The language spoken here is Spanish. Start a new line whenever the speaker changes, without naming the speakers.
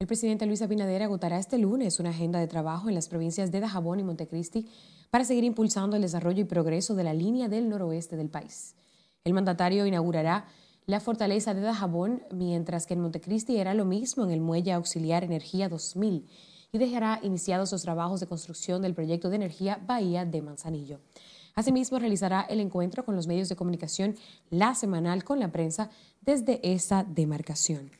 El presidente Luis Abinader agotará este lunes una agenda de trabajo en las provincias de Dajabón y Montecristi para seguir impulsando el desarrollo y progreso de la línea del noroeste del país. El mandatario inaugurará la fortaleza de Dajabón, mientras que en Montecristi era lo mismo en el muelle auxiliar Energía 2000 y dejará iniciados los trabajos de construcción del proyecto de energía Bahía de Manzanillo. Asimismo, realizará el encuentro con los medios de comunicación la semanal con la prensa desde esa demarcación.